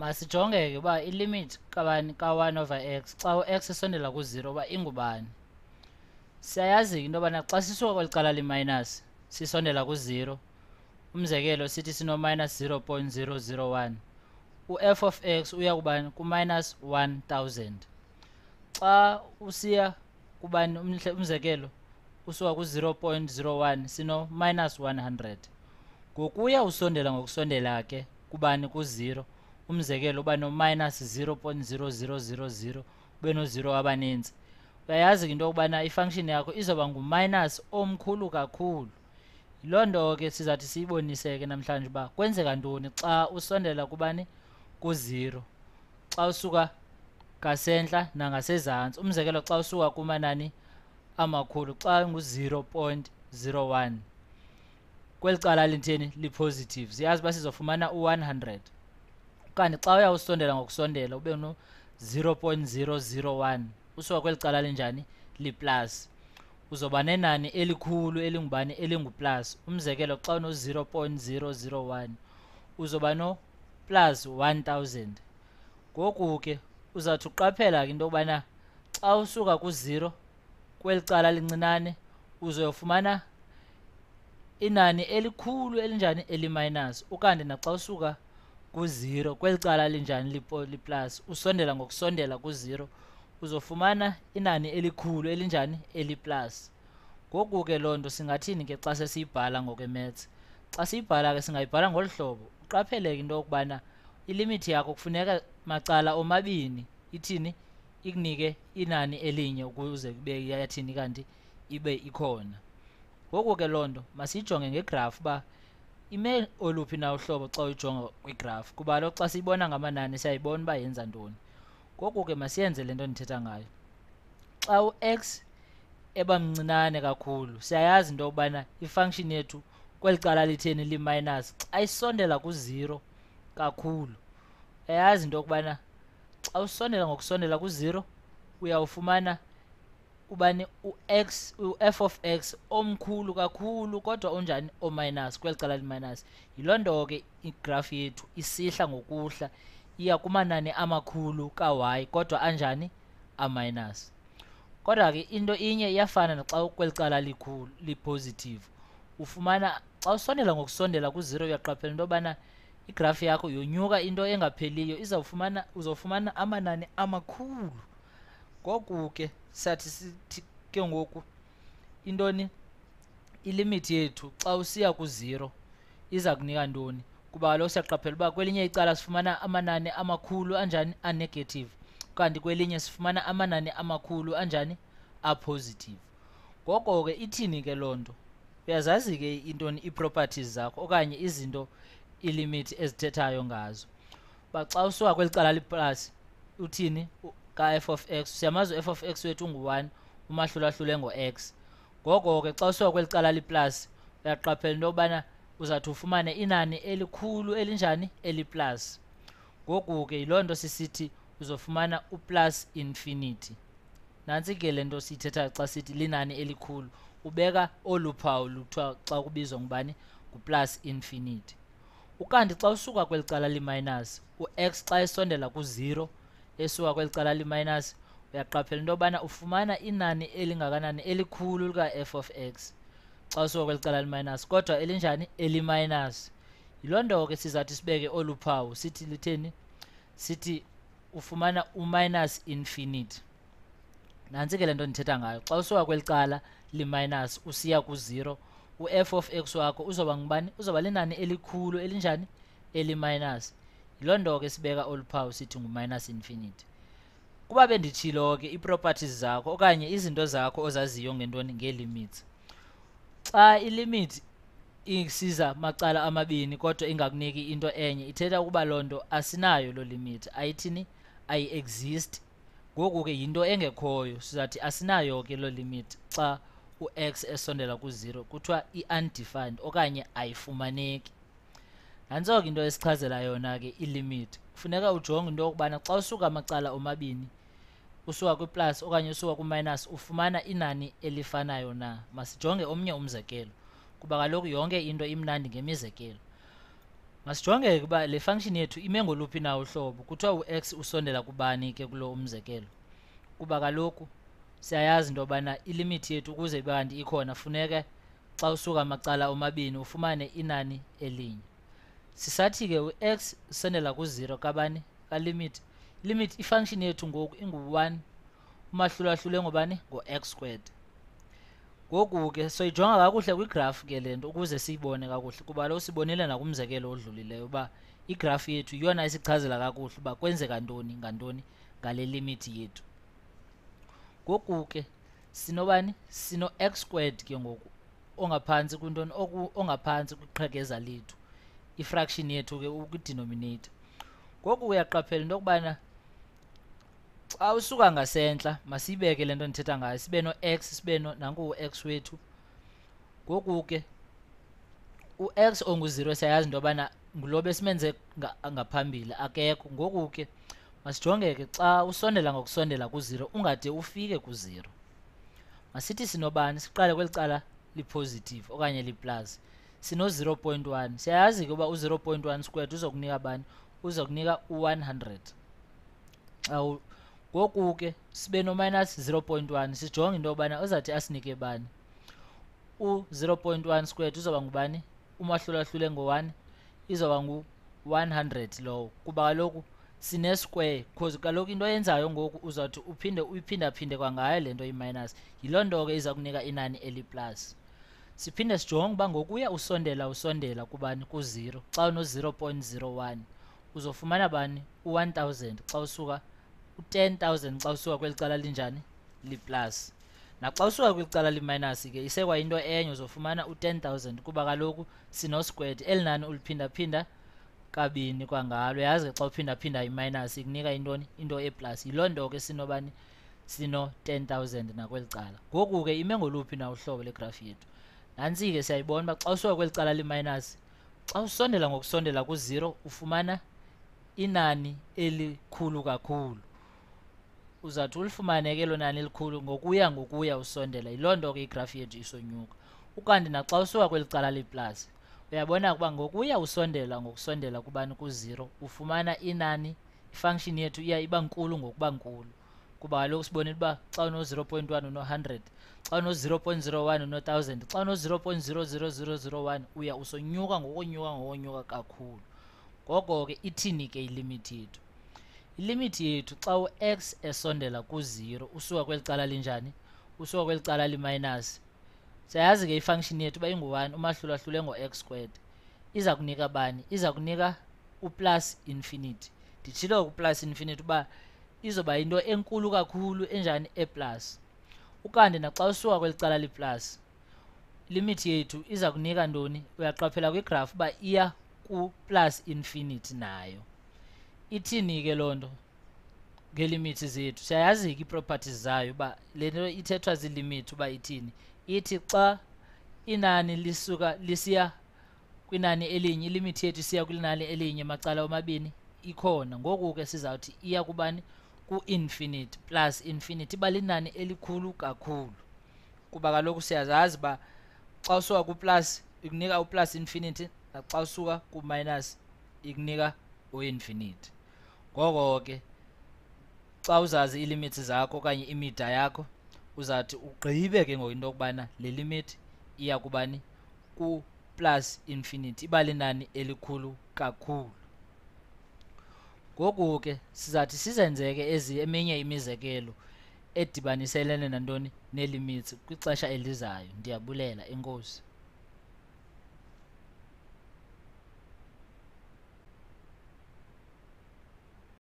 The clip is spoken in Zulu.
masijongeke uba ilimit kabani ka-1 over x xa u-x isondela ku-0 uba ingubani siyayazi into yobana xa sisuka kweli cala liminus sisondela ku-0 umzekelo sithi sino-minus 0.001 u-f of x uya kubani ku-minus 1000 xa usiya kubani umzekelo usuka ku-0.01 sino-minus 100 ngokuya usondela ngokusondela ke kubani ku-0 umzekelo uba no-minus 0.0000 ube no-0 abaninzi uyayazi ke into yokubana ifunction yakho izoba ngu-minus omkhulu kakhulu yiloo nto ke sizathi siyibonise ke namhlanje uba kwenzeka ntoni xa usondela kubani ku-0 xa usuka ngasentla nangasezantsi umzekelo xa usuka kumanani amakhulu xa ngu-0.01 kweli cala litheni li-positive siyazi uba sizofumana u-100 kanti xa uyawusondela ngokusondela ube no-0.001 usuka kweli cala linjani liplus uzoba nenani elikhulu elingubani elinguplus umzekelo xa uno-0.001 uzoba no-plus 1000 ngoku ke uzawuthi uqaphela ke into yokubana xa usuka ku-0 kweli cala lincinane uzoyofumana inani elikhulu elinjani eliminus ukanti naxa usuka ku-0 kweli cala linjani liplus usondela ngokusondela ku-0 uzofumana inani elikhulu elinjani eliplus ngoku ke loo nto singathini ke xa sesiyibhala ngokwemets xa siyibhala ke singayibhala ngolu hlobo uqaphele ke into yokubana ilimithi yakho kufuneka macala omabini ithini ikunike inani elinye ukuze kube yathini kanti ibe ikhona ngoku ke loo nto masiyijonge ngegraf uba ime oluphi na uhlobo xa uyijonga kwigraph kuba lo xa siyibona ngamanani siyayibona uba yenza ntoni ngoku ke masiyenze le nto ndithetha ngayo xa u-x eba mncinane kakhulu siyayazi into yokubana ifunction yethu kweli cala litheni li-minus xa isondela kuzero kakhulu uyayazi into yokubana xa usondela ngokusondela kuzero uyawufumana ubani u-x u-f of x omkhulu kakhulu kodwa unjani o-minus kweli cala li-minus yiloo nto ke igrafu yethu isihla ngokuhla iya kumanani amakhulu ka-y kodwa anjani a-minus kodwa ke into inye iyafana naxa kweli cala li lipositive ufumana xa usondela ngokusondela ku-zero uyaqaphela into yobana igrafu yakho yonyuka into engapheliyo izawufumana uzawufumana amanani amakhulu ngoku ke sathi sithi ke ngoku intoni ilimithi yethu xa usiya kuzero iza kunika ntoni kuba kaloku siyaqaphela uba kwelinye icala sifumana amanani amakhulu anjani anegative kanti kwelinye sifumana amanani amakhulu anjani apositive ngoko ke ithini ke loo nto uyazazi ke intoni ii-properties zakho okanye izinto iilimithi ezithethayo ngazo uba xa usuka kweli cala liplasi uthini ka-f of x siyamazi u-f of x wethu ngu-1 umahlulahlule ngo-x ngoko ke xa usuka kweli cala liplasi uyaqaphela into yokubana uzawuthi ufumane inani elikhulu elinjani eliplus ngoku ke yiloo nto sisithi uzofumana uplus infinity nantsi ke le nto siyithetha xa sithi linani elikhulu ubeka oluphawu luthiwa xa kubizwa ngubani nguplus infinity ukanti xa usuka kweli cala liminus u-x xa esondela ku-0 esuka kweli cala li-minus uyaqaphela into yobana ufumana inani elingakanani elikhulu lika-f of x xa usuka kweli cala li-minus kodwa elinjani eli-minus yiloo nto ke sizathi sibeke olu phawu sithi litheni sithi ufumana uminus infinity nantsi ke le nto ndithetha ngayo xa usuka kweli cala li-minus usiya ku-zero u-f of x wakho uzoba ngubani uzoba linani elikhulu elinjani eli-minus yilondo ke sibeka oluphawu sithi ngu-minus infinity kuba bendithilo ke i-properties zakho okanye izinto zakho ozaziyo ngentoni ngee-limits xa ilimit isiza macala amabini kodwa ingakuniki into enye ithetha ukuba loo nto asinayo loo limit ayithini ayi-exist ngoku ke yinto engekhoyo sizathi asinayo ke loo limit xa u-x esondela ku-zero kuthiwa i-undefined okanye ayifumaneki nantso ke into esichazela yona ke ilimit kufuneka ujonge into yokubana xa usuka amacala omabini usuka kwiplus okanye usuka kwiminus ufumana inani elifanayo na masijonge omnye umzekelo kuba kaloku yonke into imnandi ngemizekelo masijonge ke uba le function yethu ime ngoluphi na uhlobo kuthiwa u-x usondela kubani ke kulo umzekelo kuba kaloku siyayazi into yobana ilimithi yethu ukuze ibe kanti ikhona funeka xa usuka amacala omabini ufumane inani elinye sisathi-ke u-x usondela ku-0 kabani kalimithi limit ifunction yethu ngoku ingu-1 umahlulahlule ngobani ngo-x squared ngoku-ke soyijonga kakuhle kwigrafu ke lento ukuze siyibone kakuhle kuba lo sibonile nakumzekelo odlulileyo uba igrafu yethu yiyona isichazela kakuhle uba kwenzeka ntoni ngantoni ngale limithi yethu ngoku ke sinobani sino-x squared ke ngoku ongaphantsi kwintoni ongaphantsi kwiqhekeza lethu i-fraction yethu-ke ukwi-denominator ngoku uyaqaphela into yokubana xa usuka ngasentla masiyibeke le nto ndithetha ngayo sibe no-x sibe nanku-x wethu ngoku ke u-x ongu-zero siyayazi into yobana ngulo besimenze ngaphambili akekho ngoku ke masijonge ke xa usondela ngokusondela ku-zero ungade ufike ku-zero masithi sinobani siqale kweli cala lipositive okanye liplus sino 0.1 siyayazi ke uba u0.1 squared uzokunika bani uzokunika u100 awu ngoku ke sibe no minus 0.1 sijonge into yobana uzathi asinike bani u0.1 squared uzoba ngubani umahlulahlule ngo-1 izoba ngu-100 lowo kuba kaloku sine-square cause kaloku into oyenzayo ngoku uzawuthi uphinde uyiphindaphinde kwangayo le nto i-minus yiloo nto ke iza kunika inani eliplus siphinde sijonge uba ngokuya usondela usondela kubani ku-zero xa uno zero point one uzofumana bani u one thousand xa usuka u ten thousand xa usuka kweli cala linjani liplus naxa usuka kweli cala liminus ke isekwayinto enye uzofumana u ten thousand kuba kaloku sinosquared eli nani uliphindaphinda kabini kwangalo yazi ke xa uphindaphinda iminus ikunika intoni into eplus yiloo nto ke sinobani sino ten thousand nakweli cala ngoku ke ime ngoluphi na uhlobo legrafi yethu nantsi ke siyayibona uba xa usuka kweli cala li-minus xa usondela ngokusondela ku-zero ufumana inani elikhulu kakhulu uzawuthi ulifumane ke lo nani elikhulu ngokuya ngokuya usondela yiloo nto ke igrafi yethu isonyuka ukanti naxa usuka kweli cala liplasi uyabona ukuba ngokuya usondela ngokusondela kubani kuzero ufumana inani ifunction yethu iya iba nkulu ngokuba nkulu kuba kaloku sibonele uba xa uno-0 point 1 uno-100 xa uno-0 point 0 1 uno-1000 xa uno-0 point 00001 uya usonyuka ngokonyuka ngokonyuka kakhulu ngoko ke ithini ke ilimithi yethu ilimithi yethu xa u-x esondela ku-0 usuka kweli cala linjani usuka kweli cala li-minus siyayazi ke ifunction yethu uba ingu-1 umahlulahlule ngo-x squared iza kunika bani iza kunika uplus infinity ndithile ku-plus infinity uba izoba into enkulu kakhulu enjani eplus ukanti naxa usuka kweli cala liplus limit yethu iza kunika ntoni uyaqaphela kwigraph uba iya ku-plus infinity nayo ithini ke loo nto ngeelimithi zethu siyayazi ke ii-properties zayo uba le nto ithethwa ziilimithi uba ithini ithi xa inani lisuka lisiya kwinani elinye ilimithi yethu isiya kwinani elinye macala omabini ikhona ngoku ke sizawuthi iya kubani ku-infinity plus infinity iba linani elikhulu kakhulu kuba kaloku siyazazi uba xa usuka kuplus ikunika uplus infinity naxa usuka kuminus ikunika u-infinity ngoko ke xa uzazi ilimits zakho okanye imida yakho uzathi ugqibe ke ngoku into yokubana le limit iya kubani ku-plus infinity iba linani elikhulu kakhulu ngoku-ke sizathi sizenzeke ezi eminye imizekelo edibaniselene nantoni nee-limits kwixesha elizayo ndiyabulela enkosi